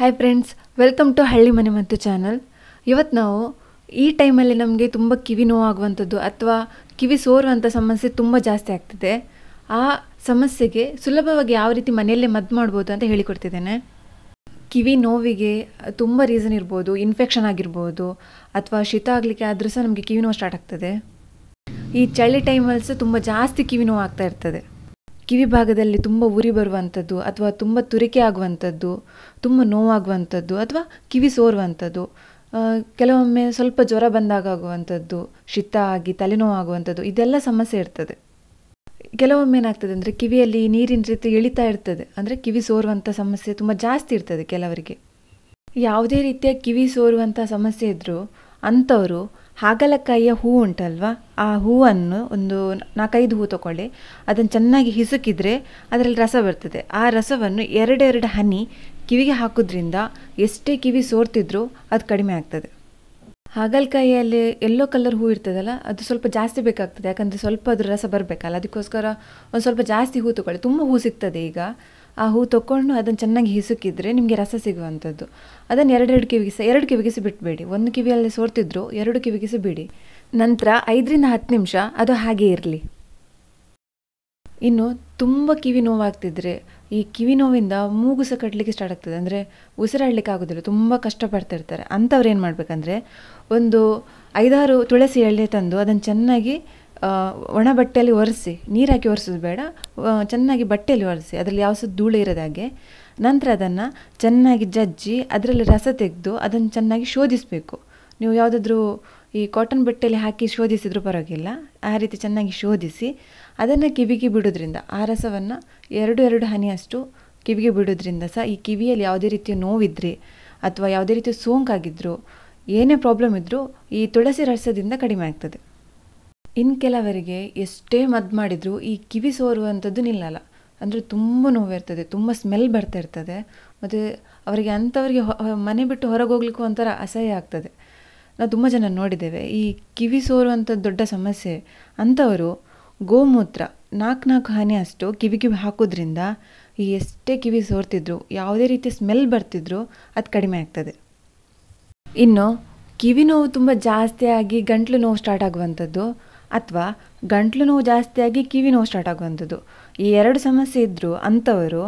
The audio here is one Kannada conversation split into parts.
ಹಾಯ್ ಫ್ರೆಂಡ್ಸ್ ವೆಲ್ಕಮ್ ಟು ಹಳ್ಳಿ ಮನೆ ಮತ್ತು ಚಾನಲ್ ಇವತ್ತು ನಾವು ಈ ಟೈಮಲ್ಲಿ ನಮಗೆ ತುಂಬ ಕಿವಿ ನೋವಾಗುವಂಥದ್ದು ಅಥವಾ ಕಿವಿ ಸೋರುವಂಥ ಸಮಸ್ಯೆ ತುಂಬ ಜಾಸ್ತಿ ಆಗ್ತಿದೆ ಆ ಸಮಸ್ಯೆಗೆ ಸುಲಭವಾಗಿ ಯಾವ ರೀತಿ ಮನೆಯಲ್ಲೇ ಮದ್ದು ಮಾಡ್ಬೋದು ಅಂತ ಹೇಳಿಕೊಡ್ತಿದ್ದೇನೆ ಕಿವಿ ನೋವಿಗೆ ತುಂಬ ರೀಸನ್ ಇರ್ಬೋದು ಇನ್ಫೆಕ್ಷನ್ ಆಗಿರ್ಬೋದು ಅಥವಾ ಶೀತ ಆಗಲಿಕ್ಕೆ ಆದರೂ ಸಹ ನಮಗೆ ಕಿವಿ ನೋವು ಸ್ಟಾರ್ಟ್ ಆಗ್ತದೆ ಈ ಚಳಿ ಟೈಮಲ್ಲಿ ಸಹ ತುಂಬ ಜಾಸ್ತಿ ಕಿವಿ ನೋವು ಆಗ್ತಾ ಇರ್ತದೆ ಕಿವಿ ಭಾಗದಲ್ಲಿ ತುಂಬ ಉರಿ ಬರುವಂಥದ್ದು ಅಥವಾ ತುಂಬ ತುರಿಕೆ ಆಗುವಂಥದ್ದು ತುಂಬ ನೋವಾಗುವಂಥದ್ದು ಅಥವಾ ಕಿವಿ ಸೋರುವಂಥದ್ದು ಕೆಲವೊಮ್ಮೆ ಸ್ವಲ್ಪ ಜ್ವರ ಬಂದಾಗ ಆಗುವಂಥದ್ದು ಶೀತ ಆಗಿ ತಲೆನೋವಾಗುವಂಥದ್ದು ಇದೆಲ್ಲ ಸಮಸ್ಯೆ ಇರ್ತದೆ ಕೆಲವೊಮ್ಮೆ ಏನಾಗ್ತದೆ ಅಂದರೆ ಕಿವಿಯಲ್ಲಿ ನೀರಿನ ರೀತಿ ಇಳಿತಾ ಇರ್ತದೆ ಅಂದರೆ ಕಿವಿ ಸೋರುವಂಥ ಸಮಸ್ಯೆ ತುಂಬ ಜಾಸ್ತಿ ಇರ್ತದೆ ಕೆಲವರಿಗೆ ಯಾವುದೇ ರೀತಿಯ ಕಿವಿ ಸೋರುವಂಥ ಸಮಸ್ಯೆ ಇದ್ದರೂ ಅಂಥವರು ಹಾಗಲಕಾಯಿಯ ಹೂ ಉಂಟಲ್ವ ಆ ಹೂವನ್ನು ಒಂದು ನಾಲ್ಕೈದು ಹೂ ತಗೊಳ್ಳಿ ಅದನ್ನು ಚೆನ್ನಾಗಿ ಹಿಸುಕಿದರೆ ಅದರಲ್ಲಿ ರಸ ಬರ್ತದೆ ಆ ರಸವನ್ನು ಎರಡೆರಡು ಹನಿ ಕಿವಿಗೆ ಹಾಕೋದ್ರಿಂದ ಎಷ್ಟೇ ಕಿವಿ ಸೋರ್ತಿದ್ರೂ ಅದು ಕಡಿಮೆ ಆಗ್ತದೆ ಹಾಗಲಕಾಯಿಯಲ್ಲಿ ಎಲ್ಲೋ ಕಲರ್ ಹೂ ಇರ್ತದಲ್ಲ ಅದು ಸ್ವಲ್ಪ ಜಾಸ್ತಿ ಬೇಕಾಗ್ತದೆ ಯಾಕಂದರೆ ಸ್ವಲ್ಪ ಅದ್ರ ರಸ ಬರಬೇಕಲ್ಲ ಅದಕ್ಕೋಸ್ಕರ ಒಂದು ಸ್ವಲ್ಪ ಜಾಸ್ತಿ ಹೂ ತಗೊಳ್ಳಿ ತುಂಬ ಹೂ ಸಿಗ್ತದೆ ಈಗ ಆ ಹೂ ತೊಗೊಂಡು ಅದನ್ನು ಚೆನ್ನಾಗಿ ಹಿಸುಕಿದ್ರೆ ನಿಮಗೆ ರಸ ಸಿಗುವಂಥದ್ದು ಅದನ್ನು ಎರಡೆರಡು ಸಹ ಎರಡು ಕಿವಿಗಿಸಿ ಬಿಡಬೇಡಿ ಒಂದು ಕಿವಿಯಲ್ಲಿ ಸೋರ್ತಿದ್ರು ಎರಡು ಕಿವಿಗಿಸಿ ಬಿಡಿ ನಂತರ ಐದರಿಂದ ಹತ್ತು ನಿಮಿಷ ಅದು ಹಾಗೆ ಇರಲಿ ಇನ್ನು ತುಂಬ ಕಿವಿ ನೋವಾಗ್ತಿದ್ರೆ ಈ ಕಿವಿ ನೋವಿಂದ ಮೂಗು ಸಹ ಕಟ್ಟಲಿಕ್ಕೆ ಸ್ಟಾರ್ಟ್ ಆಗ್ತದೆ ಅಂದರೆ ಉಸಿರಾಡಲಿಕ್ಕೆ ಆಗೋದಿಲ್ಲ ತುಂಬ ಕಷ್ಟಪಡ್ತಿರ್ತಾರೆ ಅಂಥವ್ರು ಏನು ಮಾಡಬೇಕಂದ್ರೆ ಒಂದು ಐದಾರು ತುಳಸಿ ಎಳೆ ತಂದು ಅದನ್ನು ಚೆನ್ನಾಗಿ ಒಣ ಬಟ್ಟೆಯಲ್ಲಿ ಒರೆಸಿ ನೀರಾಕಿ ಹಾಕಿ ಒರೆಸೋದು ಬೇಡ ಚೆನ್ನಾಗಿ ಬಟ್ಟೆಯಲ್ಲಿ ಒರೆಸಿ ಅದರಲ್ಲಿ ಯಾವ ಸಹ ಧೂಳು ಹಾಗೆ ನಂತರ ಅದನ್ನು ಚೆನ್ನಾಗಿ ಜಜ್ಜಿ ಅದರಲ್ಲಿ ರಸ ತೆಗೆದು ಅದನ್ನು ಚೆನ್ನಾಗಿ ಶೋಧಿಸಬೇಕು ನೀವು ಯಾವುದಾದ್ರೂ ಈ ಕಾಟನ್ ಬಟ್ಟೆಯಲ್ಲಿ ಹಾಕಿ ಶೋಧಿಸಿದ್ರೂ ಪರವಾಗಿಲ್ಲ ಆ ರೀತಿ ಚೆನ್ನಾಗಿ ಶೋಧಿಸಿ ಅದನ್ನು ಕಿವಿಗೆ ಬಿಡೋದ್ರಿಂದ ಆ ರಸವನ್ನು ಎರಡು ಎರಡು ಹನಿಯಷ್ಟು ಕಿವಿಗೆ ಬಿಡೋದ್ರಿಂದ ಸಹ ಈ ಕಿವಿಯಲ್ಲಿ ಯಾವುದೇ ರೀತಿಯ ನೋವಿದ್ರಿ ಅಥವಾ ಯಾವುದೇ ರೀತಿಯ ಸೋಂಕಾಗಿದ್ದರೂ ಏನೇ ಪ್ರಾಬ್ಲಮ್ ಇದ್ದರೂ ಈ ತುಳಸಿ ರಸದಿಂದ ಕಡಿಮೆ ಆಗ್ತದೆ ಇನ್ನು ಕೆಲವರಿಗೆ ಎಷ್ಟೇ ಮದ್ದು ಮಾಡಿದರೂ ಈ ಕಿವಿ ಸೋರುವಂಥದ್ದು ನಿಲ್ಲಲ್ಲ ಅಂದರೆ ತುಂಬ ನೋವಿರ್ತದೆ ತುಂಬ ಸ್ಮೆಲ್ ಬರ್ತಾ ಇರ್ತದೆ ಮತ್ತು ಅವರಿಗೆ ಅಂಥವರಿಗೆ ಮನೆ ಬಿಟ್ಟು ಹೊರಗೆ ಹೋಗ್ಲಿಕ್ಕೂ ಒಂಥರ ಅಸಹ್ಯ ಆಗ್ತದೆ ನಾವು ತುಂಬ ಜನ ನೋಡಿದ್ದೇವೆ ಈ ಕಿವಿ ಸೋರುವಂಥ ದೊಡ್ಡ ಸಮಸ್ಯೆ ಅಂಥವರು ಗೋಮೂತ್ರ ನಾಲ್ಕು ನಾಲ್ಕು ಹನಿ ಅಷ್ಟು ಕಿವಿ ಹಾಕೋದ್ರಿಂದ ಈ ಎಷ್ಟೇ ಕಿವಿ ಸೋರ್ತಿದ್ರು ಯಾವುದೇ ರೀತಿ ಸ್ಮೆಲ್ ಬರ್ತಿದ್ರು ಅದು ಕಡಿಮೆ ಆಗ್ತದೆ ಇನ್ನು ಕಿವಿ ನೋವು ತುಂಬ ಜಾಸ್ತಿಯಾಗಿ ಗಂಟ್ಲು ನೋವು ಸ್ಟಾರ್ಟ್ ಆಗುವಂಥದ್ದು ಅಥವಾ ಗಂಟ್ಲು ನೋವು ಜಾಸ್ತಿಯಾಗಿ ಕಿವಿ ನೋವು ಸ್ಟಾರ್ಟ್ ಆಗುವಂಥದ್ದು ಈ ಎರಡು ಸಮಸ್ಯೆ ಇದ್ದರೂ ಅಂಥವರು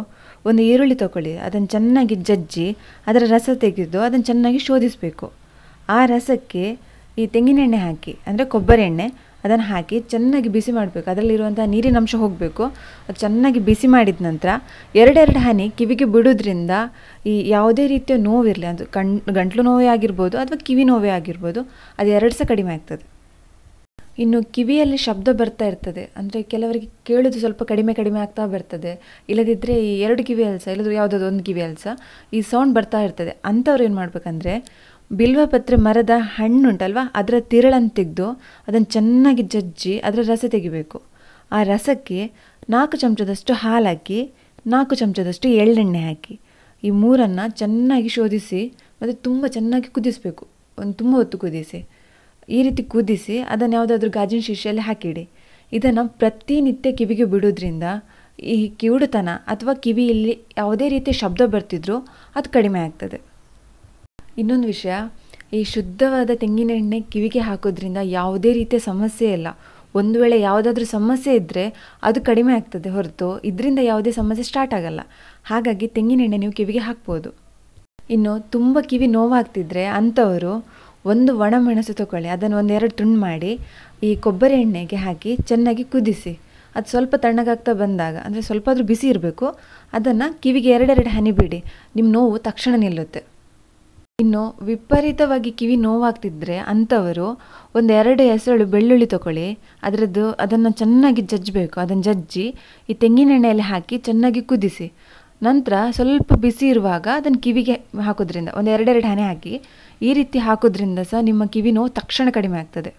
ಒಂದು ಈರುಳ್ಳಿ ತೊಗೊಳ್ಳಿ ಅದನ್ನು ಚೆನ್ನಾಗಿ ಜಜ್ಜಿ ಅದರ ರಸ ತೆಗೆದು ಅದನ್ನು ಚೆನ್ನಾಗಿ ಶೋಧಿಸಬೇಕು ಆ ರಸಕ್ಕೆ ಈ ತೆಂಗಿನೆಣ್ಣೆ ಹಾಕಿ ಅಂದರೆ ಕೊಬ್ಬರಿ ಎಣ್ಣೆ ಅದನ್ನು ಹಾಕಿ ಚೆನ್ನಾಗಿ ಬಿಸಿ ಮಾಡಬೇಕು ಅದರಲ್ಲಿರುವಂಥ ನೀರಿನ ಅಂಶ ಹೋಗಬೇಕು ಅದು ಚೆನ್ನಾಗಿ ಬಿಸಿ ಮಾಡಿದ ನಂತರ ಎರಡೆರಡು ಹನಿ ಕಿವಿಗೆ ಬಿಡೋದ್ರಿಂದ ಈ ಯಾವುದೇ ರೀತಿಯ ನೋವಿರಲಿ ಅದು ಕಣ್ ಗಂಟ್ಲು ನೋವೇ ಆಗಿರ್ಬೋದು ಅಥವಾ ಕಿವಿ ನೋವೇ ಆಗಿರ್ಬೋದು ಅದು ಎರಡು ಸಹ ಕಡಿಮೆ ಆಗ್ತದೆ ಇನ್ನು ಕಿವಿಯಲ್ಲಿ ಶಬ್ದ ಬರ್ತಾ ಇರ್ತದೆ ಅಂದರೆ ಕೆಲವರಿಗೆ ಕೇಳೋದು ಸ್ವಲ್ಪ ಕಡಿಮೆ ಕಡಿಮೆ ಆಗ್ತಾ ಬರ್ತದೆ ಇಲ್ಲದಿದ್ದರೆ ಈ ಎರಡು ಕಿವಿ ಅಲ್ಸ ಇಲ್ಲದ್ರೆ ಯಾವುದಾದ್ರು ಒಂದು ಕಿವಿ ಅಲ್ಸ ಈ ಸೌಂಡ್ ಬರ್ತಾ ಇರ್ತದೆ ಅಂಥವ್ರು ಏನು ಮಾಡಬೇಕಂದ್ರೆ ಬಿಲ್ವಪತ್ರೆ ಮರದ ಹಣ್ಣುಂಟಲ್ವಾ ಅದರ ತಿರುಳನ್ನು ತೆಗೆದು ಅದನ್ನು ಚೆನ್ನಾಗಿ ಜಜ್ಜಿ ಅದರ ರಸ ತೆಗಿಬೇಕು ಆ ರಸಕ್ಕೆ ನಾಲ್ಕು ಚಮಚದಷ್ಟು ಹಾಲು ಹಾಕಿ ನಾಲ್ಕು ಚಮಚದಷ್ಟು ಎಳ್ಳೆಣ್ಣೆ ಹಾಕಿ ಈ ಮೂರನ್ನು ಚೆನ್ನಾಗಿ ಶೋಧಿಸಿ ಮತ್ತು ತುಂಬ ಚೆನ್ನಾಗಿ ಕುದಿಸಬೇಕು ಒಂದು ತುಂಬ ಹೊತ್ತು ಕುದಿಸಿ ಈ ರೀತಿ ಕುದಿಸಿ ಅದನ್ನು ಯಾವುದಾದ್ರೂ ಗಾಜಿನ ಶೀಶೆಯಲ್ಲಿ ಹಾಕಿಡಿ ಇದನ್ನು ಪ್ರತಿನಿತ್ಯ ಕಿವಿಗೆ ಬಿಡೋದ್ರಿಂದ ಈ ಕಿವುಡುತನ ಅಥವಾ ಕಿವಿಯಲ್ಲಿ ಯಾವುದೇ ರೀತಿಯ ಶಬ್ದ ಬರ್ತಿದ್ರು ಅದು ಕಡಿಮೆ ಆಗ್ತದೆ ಇನ್ನೊಂದು ವಿಷಯ ಈ ಶುದ್ಧವಾದ ತೆಂಗಿನ ಎಣ್ಣೆ ಕಿವಿಗೆ ಹಾಕೋದ್ರಿಂದ ಯಾವುದೇ ರೀತಿಯ ಸಮಸ್ಯೆ ಇಲ್ಲ ಒಂದು ವೇಳೆ ಯಾವುದಾದ್ರೂ ಸಮಸ್ಯೆ ಇದ್ದರೆ ಅದು ಕಡಿಮೆ ಆಗ್ತದೆ ಹೊರತು ಇದರಿಂದ ಯಾವುದೇ ಸಮಸ್ಯೆ ಸ್ಟಾರ್ಟ್ ಆಗಲ್ಲ ಹಾಗಾಗಿ ತೆಂಗಿನೆಣ್ಣೆ ನೀವು ಕಿವಿಗೆ ಹಾಕ್ಬೋದು ಇನ್ನು ತುಂಬ ಕಿವಿ ನೋವಾಗ್ತಿದ್ರೆ ಅಂಥವರು ಒಂದು ಮೆಣಸು ತೊಗೊಳ್ಳಿ ಅದನ್ನು ಒಂದೆರಡು ತುಂಡು ಮಾಡಿ ಈ ಕೊಬ್ಬರಿ ಎಣ್ಣೆಗೆ ಹಾಕಿ ಚೆನ್ನಾಗಿ ಕುದಿಸಿ ಅದು ಸ್ವಲ್ಪ ತಣ್ಣಗಾಗ್ತಾ ಬಂದಾಗ ಅಂದರೆ ಸ್ವಲ್ಪ ಆದರೂ ಬಿಸಿ ಇರಬೇಕು ಅದನ್ನು ಕಿವಿಗೆ ಎರಡೆರಡು ಹನಿ ಬಿಡಿ ನಿಮ್ಮ ನೋವು ತಕ್ಷಣ ನಿಲ್ಲುತ್ತೆ ಇನ್ನು ವಿಪರೀತವಾಗಿ ಕಿವಿ ನೋವಾಗ್ತಿದ್ರೆ ಅಂಥವರು ಒಂದು ಎರಡು ಹೆಸರು ಬೆಳ್ಳುಳ್ಳಿ ತೊಗೊಳ್ಳಿ ಅದರದ್ದು ಅದನ್ನು ಚೆನ್ನಾಗಿ ಜಜ್ಜಬೇಕು ಅದನ್ನು ಜಜ್ಜಿ ಈ ತೆಂಗಿನೆಣ್ಣೆಯಲ್ಲಿ ಹಾಕಿ ಚೆನ್ನಾಗಿ ಕುದಿಸಿ ನಂತರ ಸ್ವಲ್ಪ ಬಿಸಿ ಇರುವಾಗ ಅದನ್ನು ಕಿವಿಗೆ ಹಾಕೋದ್ರಿಂದ ಒಂದು ಎರಡೆರಡು ಹಣೆ ಹಾಕಿ ಈ ರೀತಿ ಹಾಕೋದ್ರಿಂದ ಸಹ ನಿಮ್ಮ ಕಿವಿ ನೋವು ತಕ್ಷಣ ಕಡಿಮೆ ಆಗ್ತದೆ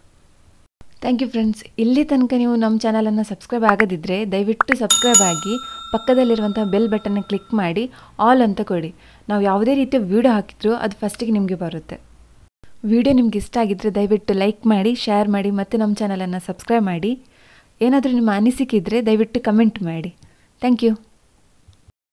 ಥ್ಯಾಂಕ್ ಯು ಫ್ರೆಂಡ್ಸ್ ಇಲ್ಲಿ ತನಕ ನೀವು ನಮ್ಮ ಚಾನಲನ್ನು ಸಬ್ಸ್ಕ್ರೈಬ್ ಆಗದಿದ್ದರೆ ದಯವಿಟ್ಟು ಸಬ್ಸ್ಕ್ರೈಬ್ ಆಗಿ ಪಕ್ಕದಲ್ಲಿರುವಂಥ ಬೆಲ್ ಬಟನ್ನ ಕ್ಲಿಕ್ ಮಾಡಿ ಆಲ್ ಅಂತ ಕೊಡಿ ನಾವು ಯಾವುದೇ ರೀತಿಯ ವೀಡಿಯೋ ಹಾಕಿದ್ರು ಅದು ಫಸ್ಟಿಗೆ ನಿಮಗೆ ಬರುತ್ತೆ ವಿಡಿಯೋ ನಿಮ್ಗೆ ಇಷ್ಟ ಆಗಿದ್ದರೆ ದಯವಿಟ್ಟು ಲೈಕ್ ಮಾಡಿ ಶೇರ್ ಮಾಡಿ ಮತ್ತು ನಮ್ಮ ಚಾನಲನ್ನು ಸಬ್ಸ್ಕ್ರೈಬ್ ಮಾಡಿ ಏನಾದರೂ ನಿಮ್ಮ ಅನಿಸಿಕೆ ಇದ್ದರೆ ದಯವಿಟ್ಟು ಕಮೆಂಟ್ ಮಾಡಿ ಥ್ಯಾಂಕ್ ಯು